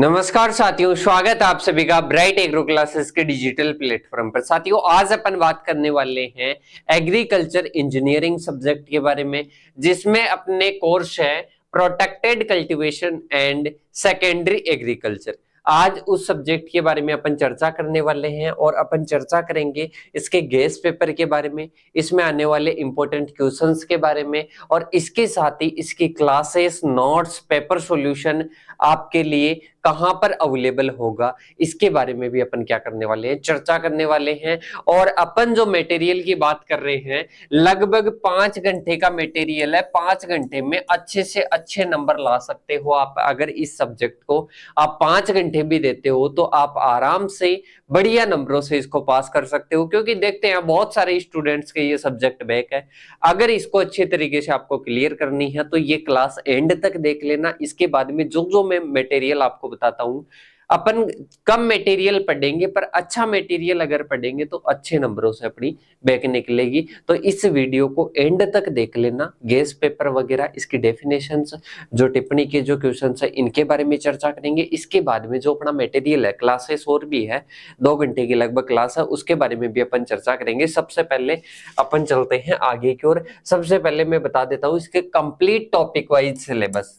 नमस्कार साथियों स्वागत आप सभी का ब्राइट एग्रो क्लासेस के डिजिटल प्लेटफॉर्म पर साथियों आज अपन बात करने वाले हैं एग्रीकल्चर इंजीनियरिंग सब्जेक्ट के बारे में जिसमें अपने कोर्स है protected cultivation and secondary agriculture आज उस सब्जेक्ट के बारे में अपन चर्चा करने वाले हैं और अपन चर्चा करेंगे इसके गैस पेपर के बारे में इसमें आने वाले इंपॉर्टेंट क्वेश्चंस के बारे में और इसके साथ ही इसकी क्लासेस नोट्स पेपर सॉल्यूशन आपके लिए कहाँ पर अवेलेबल होगा इसके बारे में भी अपन क्या करने वाले हैं चर्चा करने वाले हैं और अपन जो मेटेरियल की बात कर रहे हैं लगभग पांच घंटे का मेटेरियल है पांच घंटे में अच्छे से अच्छे नंबर ला सकते हो आप अगर इस सब्जेक्ट को आप पांच घंटे भी देते हो तो आप आराम से बढ़िया नंबरों से इसको पास कर सकते हो क्योंकि देखते हैं बहुत सारे स्टूडेंट्स के ये सब्जेक्ट बैक है अगर इसको अच्छे तरीके से आपको क्लियर करनी है तो ये क्लास एंड तक देख लेना इसके बाद में जो जो मैं मटेरियल आपको बताता हूँ अपन कम मटेरियल पढ़ेंगे पर अच्छा मटेरियल अगर पढ़ेंगे तो अच्छे नंबरों से अपनी बैक निकलेगी तो इस वीडियो को एंड तक देख लेना गैस पेपर वगैरह इसकी डेफिनेशन जो टिप्पणी के जो क्वेश्चन है इनके बारे में चर्चा करेंगे इसके बाद में जो अपना मटेरियल है क्लासेस और भी है दो घंटे की लगभग क्लास है उसके बारे में भी अपन चर्चा करेंगे सबसे पहले अपन चलते हैं आगे की ओर सबसे पहले मैं बता देता हूँ इसके complete topic wise syllabus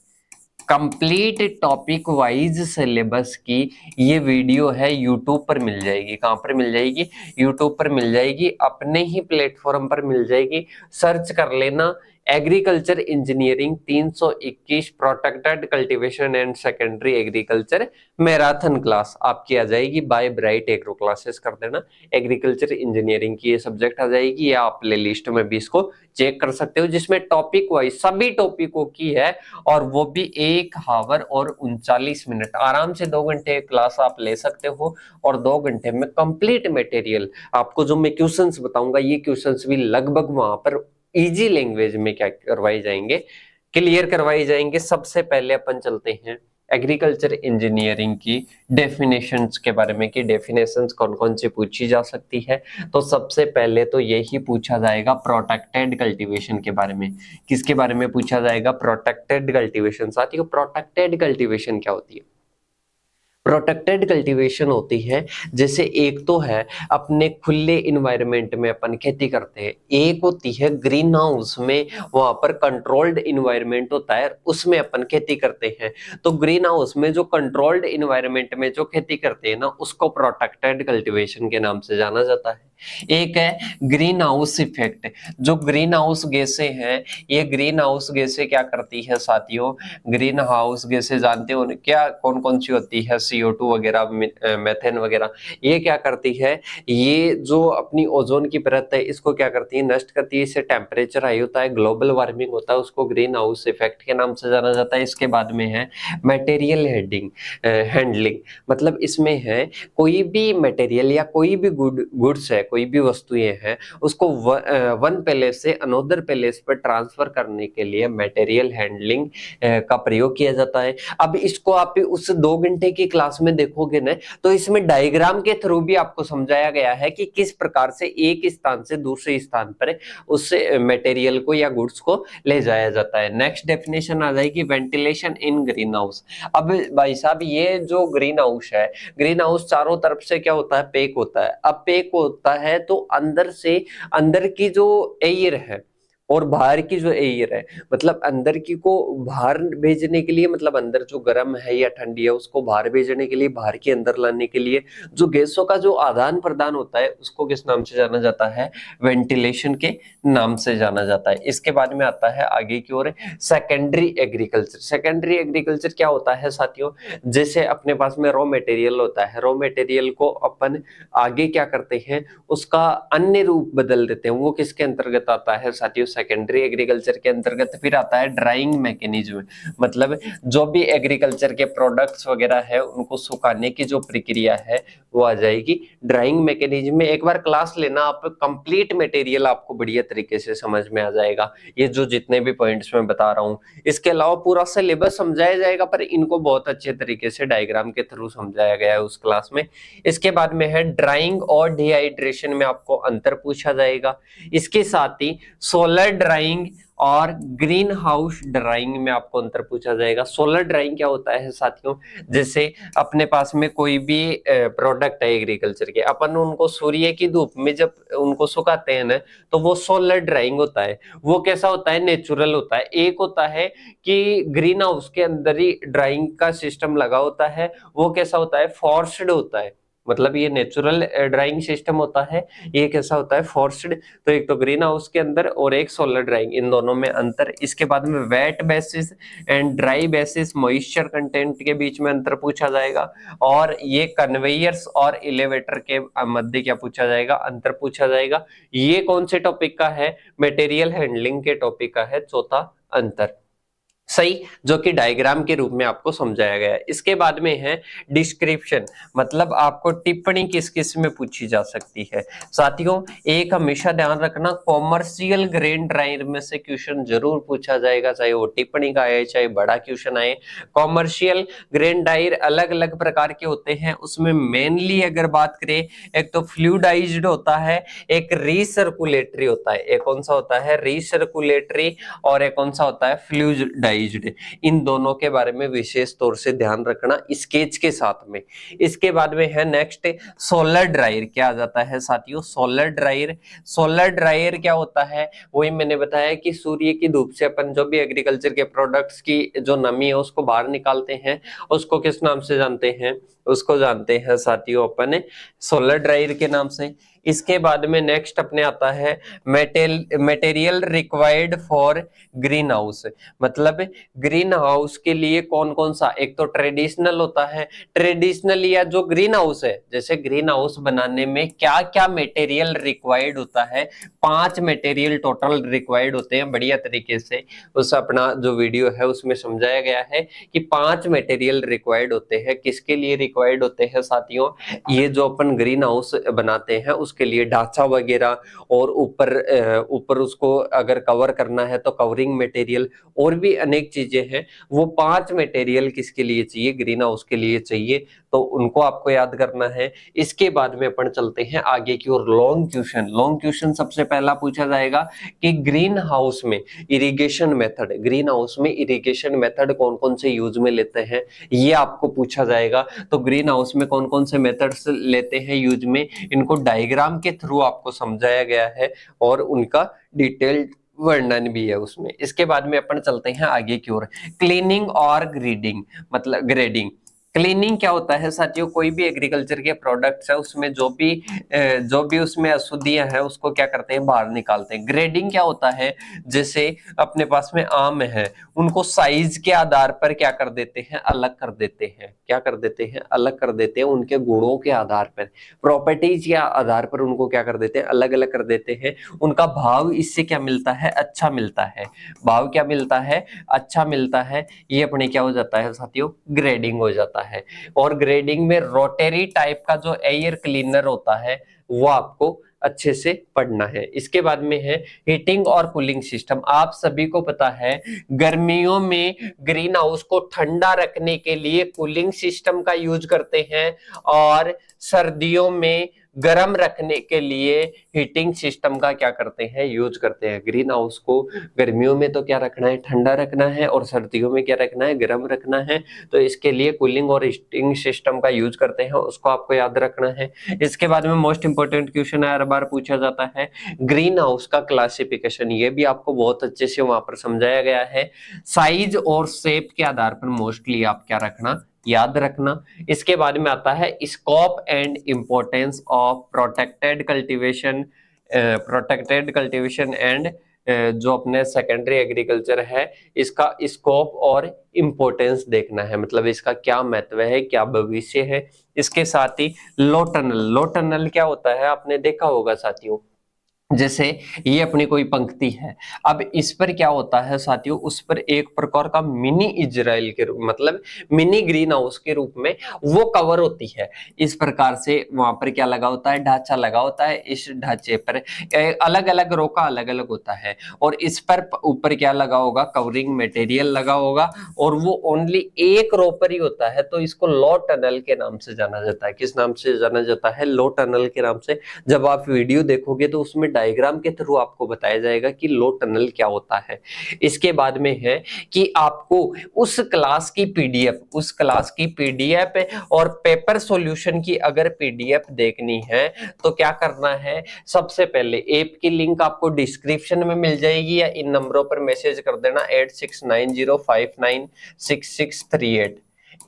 complete topic wise syllabus की ये वीडियो है यूट्यूब पर मिल जाएगी कहाँ पर मिल जाएगी यूट्यूब पर मिल जाएगी अपने ही प्लेटफॉर्म पर मिल जाएगी सर्च कर लेना agriculture engineering 321 protected cultivation and secondary agriculture marathon class आपकी आ जाएगी बाय ब्राइट एग्रो क्लासेस कर देना एग्रीकल्चर इंजीनियरिंग की ये सब्जेक्ट आ जाएगी या आप प्ले लिस्ट में भी इसको चेक कर सकते हो जिसमें टॉपिक वाइज सभी टॉपिकों की है और वो भी एक हावर और उनचालीस मिनट आराम से दो घंटे क्लास आप ले सकते हो और दो घंटे में कंप्लीट मटेरियल आपको जो मैं क्वेश्चंस बताऊंगा ये क्वेश्चंस भी लगभग वहां पर इजी लैंग्वेज में क्या करवाई जाएंगे क्लियर करवाए जाएंगे सबसे पहले अपन चलते हैं एग्रीकल्चर इंजीनियरिंग की डेफिनेशन के बारे में कि डेफिनेशन कौन कौन सी पूछी जा सकती है तो सबसे पहले तो यही पूछा जाएगा प्रोटेक्टेड कल्टीवेशन के बारे में किसके बारे में पूछा जाएगा प्रोटेक्टेड कल्टीवेशन ही प्रोटेक्टेड कल्टीवेशन क्या होती है प्रोटेक्टेड कल्टीवेशन होती है जैसे एक तो है अपने खुले इन्वायरमेंट में अपन खेती करते हैं एक होती है ग्रीन हाउस में वहाँ पर कंट्रोल्ड इन्वायरमेंट होता है उसमें अपन खेती करते हैं तो ग्रीन हाउस में जो कंट्रोल्ड इन्वायरमेंट में जो खेती करते हैं ना उसको प्रोटेक्टेड कल्टिवेशन के नाम से जाना जाता है एक है ग्रीन हाउस इफेक्ट जो ग्रीन हाउस गैसे हैं ये ग्रीन हाउस गैसे क्या करती है साथियों ग्रीन हाउस गैसे जानते हो क्या कौन कौन सी होती है सीओ टू वगैरह मेथेन वगैरह ये क्या करती है ये जो अपनी ओजोन की परत है इसको क्या करती है नष्ट करती है इससे टेम्परेचर हाई होता है ग्लोबल वार्मिंग होता है उसको ग्रीन हाउस इफेक्ट के नाम से जाना जाता है इसके बाद में है मेटेरियल हेडिंग हैंडलिंग मतलब इसमें है कोई भी मटेरियल या कोई भी गुड गुड्स है कोई भी वस्तुएं हैं उसको व, वन पैलेस से अनोदर पैलेस पर ट्रांसफर करने के लिए मटेरियल हैंडलिंग का प्रयोग किया जाता है अब इसको आप उस दो घंटे की क्लास में देखोगे ना तो इसमें डायग्राम के थ्रू भी आपको समझाया गया है कि किस प्रकार से एक स्थान से दूसरे स्थान पर उस मटेरियल को या गुड्स को ले जाया जाता है नेक्स्ट डेफिनेशन आ जाएगी वेंटिलेशन इन ग्रीन हाउस अब भाई साहब ये जो ग्रीन हाउस है ग्रीन हाउस चारों तरफ से क्या होता है पेक होता है अब पेक होता है तो अंदर से अंदर की जो एयर है और बाहर की जो एयर है मतलब अंदर की को बाहर भेजने के लिए मतलब अंदर जो गर्म है या ठंडी है उसको बाहर भेजने के लिए बाहर के अंदर लाने के लिए जो गैसों का जो आदान प्रदान होता है उसको किस नाम से जाना जाता है वेंटिलेशन के नाम से जाना जाता है इसके बाद में आता है आगे की ओर सेकेंडरी एग्रीकल्चर सेकेंडरी एग्रीकल्चर क्या होता है साथियों जैसे अपने पास में रॉ मेटेरियल होता है रॉ मेटेरियल को अपन आगे क्या करते हैं उसका अन्य रूप बदल देते हैं वो किसके अंतर्गत आता है साथियों सेकेंडरी एग्रीकल्चर के अंतर्गत फिर आता है ड्राइंग मैकेनिज्म मतलब जो भी एग्रीकल्चर के प्रोडक्ट्स वगैरह है उनको सुखाने की जो प्रक्रिया है वो आ जाएगी ड्राइंग मैकेनिज्म में एक बार क्लास लेना आप कंप्लीट मटेरियल आपको बढ़िया तरीके से समझ में आ जाएगा ये जो जितने भी पॉइंट्स में बता रहा हूँ इसके अलावा पूरा सिलेबस समझाया जाएगा पर इनको बहुत अच्छे तरीके से डायग्राम के थ्रू समझाया गया है उस क्लास में इसके बाद में है ड्राइंग और डिहाइड्रेशन में आपको अंतर पूछा जाएगा इसके साथ ही सोलर सोलर ड्राइंग और ग्रीन हाउस ड्राइंग में आपको अंतर पूछा जाएगा सोलर ड्राइंग क्या होता है साथियों जैसे अपने पास में कोई भी प्रोडक्ट है एग्रीकल्चर के अपन उनको सूर्य की धूप में जब उनको सुखाते हैं ना तो वो सोलर ड्राइंग होता है वो कैसा होता है नेचुरल होता है एक होता है कि ग्रीन हाउस के अंदर ही ड्राइंग का सिस्टम लगा होता है वो कैसा होता है फोर्स्ड होता है मतलब ये नेचुरल ड्राइंग सिस्टम होता है ये कैसा होता है फोर्सड तो एक तो ग्रीन हाउस के अंदर और एक सोलर ड्राइंग इन दोनों में अंतर इसके बाद में wet basis and dry basis moisture content के बीच में अंतर पूछा जाएगा और ये कन्वेयर्स और एलिवेटर के मध्य क्या पूछा जाएगा अंतर पूछा जाएगा ये कौन से टॉपिक का है मेटेरियल हैंडलिंग के टॉपिक का है चौथा अंतर सही जो कि डायग्राम के रूप में आपको समझाया गया है इसके बाद में है डिस्क्रिप्शन मतलब आपको टिप्पणी किस किस में पूछी जा सकती है साथियों एक हमेशा ध्यान रखना कॉमर्शियल ग्रेन ड्राइव में से क्वेश्चन जरूर पूछा जाएगा चाहे वो टिप्पणी का आए चाहे बड़ा क्वेश्चन आए कॉमर्शियल ग्रेन डायर अलग अलग प्रकार के होते हैं उसमें मेनली अगर बात करें एक तो फ्लूडाइज होता है एक रिसर्कुलेटरी होता है एक कौन सा होता है रिसर्कुलेटरी और एक कौन सा होता है फ्लूडाइज साइज्ड इन दोनों के बारे में विशेष तौर से ध्यान रखना स्केच के साथ में इसके बाद में है नेक्स्ट सोलर ड्रायर क्या आ जाता है साथियों सोलर ड्रायर सोलर ड्रायर क्या होता है वही मैंने बताया कि सूर्य की धूप से अपन जो भी एग्रीकल्चर के प्रोडक्ट्स की जो नमी है उसको बाहर निकालते हैं उसको किस नाम से जानते हैं उसको जानते हैं साथियों अपन सोलर ड्रायर के नाम से इसके बाद में नेक्स्ट अपने आता है metal material required for green house मतलब ग्रीन हाउस के लिए कौन कौन सा एक तो ट्रेडिशनल होता है ट्रेडिशनल या जो ग्रीन हाउस है जैसे ग्रीन हाउस बनाने में क्या क्या मेटेरियल रिक्वायर्ड होता है पांच मेटेरियल टोटल रिक्वायर्ड होते हैं बढ़िया तरीके से उस अपना जो वीडियो है उसमें समझाया गया है कि पांच मटेरियल रिक्वायर्ड होते हैं किसके लिए रिक्वायर्ड होते हैं साथियों ये जो अपन ग्रीन हाउस बनाते हैं उसके उसके लिए ढांचा वगैरह और ऊपर ऊपर उसको अगर कवर करना है तो कवरिंग मटेरियल और भी अनेक चीजें हैं वो पांच मटेरियल किसके लिए चाहिए ग्रीन हाउस के लिए चाहिए तो उनको आपको याद करना है इसके बाद में अपन चलते हैं आगे की ओर लॉन्ग क्वेश्चन लॉन्ग क्वेश्चन सबसे पहला पूछा जाएगा कि ग्रीन हाउस में इरीगेशन मेथड ग्रीन हाउस में इरीगेशन मेथड कौन कौन से यूज में लेते हैं ये आपको पूछा जाएगा तो ग्रीन हाउस में कौन कौन से मेथड्स लेते हैं यूज में इनको डायग्राम डायग्राम के थ्रू आपको समझाया गया है और उनका डिटेल्ड वर्णन भी है उसमें इसके बाद में अपन चलते हैं आगे की ओर क्लीनिंग और ग्रीडिंग मतलब ग्रेडिंग क्लीनिंग क्या होता है साथियों कोई भी एग्रीकल्चर के प्रोडक्ट्स है उसमें जो भी जो भी उसमें अशुद्धियां हैं उसको क्या करते हैं बाहर निकालते हैं ग्रेडिंग क्या होता है जैसे अपने पास में आम है उनको साइज के आधार पर क्या कर देते हैं अलग कर देते हैं क्या कर देते हैं अलग कर देते हैं उनके गुणों के आधार पर प्रॉपर्टीज के आधार पर उनको क्या कर देते हैं अलग अलग कर देते हैं उनका भाव इससे क्या मिलता है अच्छा मिलता है भाव क्या मिलता है अच्छा मिलता है ये अपने क्या हो जाता है साथियों ग्रेडिंग हो जाता है जाता है और ग्रेडिंग में रोटेरी टाइप का जो एयर क्लीनर होता है वो आपको अच्छे से पढ़ना है इसके बाद में है हीटिंग और कूलिंग सिस्टम आप सभी को पता है गर्मियों में ग्रीन हाउस को ठंडा रखने के लिए कूलिंग सिस्टम का यूज करते हैं और सर्दियों में गर्म रखने के लिए हीटिंग सिस्टम का क्या करते हैं यूज करते हैं ग्रीन हाउस को गर्मियों में तो क्या रखना है ठंडा रखना है और सर्दियों में क्या रखना है गर्म रखना है तो इसके लिए कूलिंग और हीटिंग सिस्टम का यूज करते हैं उसको आपको याद रखना है इसके बाद में मोस्ट इंपोर्टेंट क्वेश्चन हर बार पूछा जाता है ग्रीन हाउस का क्लासिफिकेशन ये भी आपको बहुत अच्छे से वहां पर समझाया गया है साइज और शेप के आधार पर मोस्टली आप क्या रखना याद रखना इसके बारे में आता है scope and importance of protected cultivation protected cultivation and जो अपने सेकेंडरी एग्रीकल्चर है इसका स्कोप और इम्पोर्टेंस देखना है मतलब इसका क्या महत्व है क्या भविष्य है इसके साथ ही लो टनल लो टनल क्या होता है आपने देखा होगा साथियों जैसे ये अपनी कोई पंक्ति है अब इस पर क्या होता है साथियों उस पर एक प्रकार का मिनी इजराइल के रूप मतलब मिनी ग्रीन हाउस के रूप में वो कवर होती है इस प्रकार से वहां पर क्या लगा होता है ढांचा लगा होता है इस ढांचे पर अलग अलग रो का अलग अलग होता है और इस पर ऊपर क्या लगा होगा कवरिंग मटेरियल लगा होगा और वो ओनली एक रो पर ही होता है तो इसको लो टनल के नाम से जाना जाता है किस नाम से जाना जाता है लो टनल के नाम से जब आप वीडियो देखोगे तो उसमें डायग्राम के थ्रू आपको बताया जाएगा कि लो टनल क्या होता है इसके बाद में है कि आपको उस क्लास की पीडीएफ उस क्लास की पीडीएफ और पेपर सॉल्यूशन की अगर पीडीएफ देखनी है तो क्या करना है सबसे पहले ऐप की लिंक आपको डिस्क्रिप्शन में मिल जाएगी या इन नंबरों पर मैसेज कर देना eight six nine zero five nine six six three eight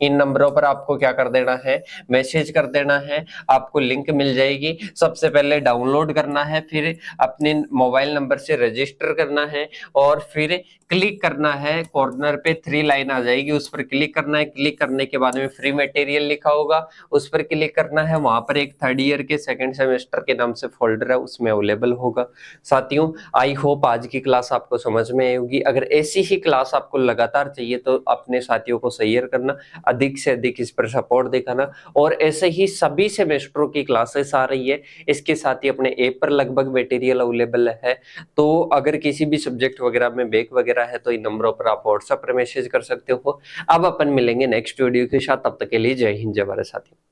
इन नंबरों पर आपको क्या कर देना है मैसेज कर देना है आपको लिंक मिल जाएगी सबसे पहले डाउनलोड करना है फिर अपने मोबाइल नंबर से रजिस्टर करना है और फिर क्लिक करना है कॉर्नर पे थ्री लाइन आ जाएगी उस पर क्लिक करना है क्लिक करने के बाद में फ्री मटेरियल लिखा होगा उस पर क्लिक करना है वहां पर एक थर्ड ईयर के सेकंड सेमेस्टर के नाम से फोल्डर है उसमें अवेलेबल होगा साथियों आई होप आज की क्लास आपको समझ में आई होगी अगर ऐसी ही क्लास आपको लगातार चाहिए तो अपने साथियों को शेयर करना अधिक से अधिक इस पर सपोर्ट दिखाना और ऐसे ही सभी सेमेस्टरों की क्लासेस आ रही है इसके साथ ही अपने ऐप पर लगभग मेटेरियल अवेलेबल है तो अगर किसी भी सब्जेक्ट वगैरह में बेक वगैरह है तो इन नंबरों पर आप व्हाट्सएप पर मैसेज कर सकते हो अब अपन मिलेंगे नेक्स्ट वीडियो के साथ तब तक के लिए जय हिंद जय भारत साथी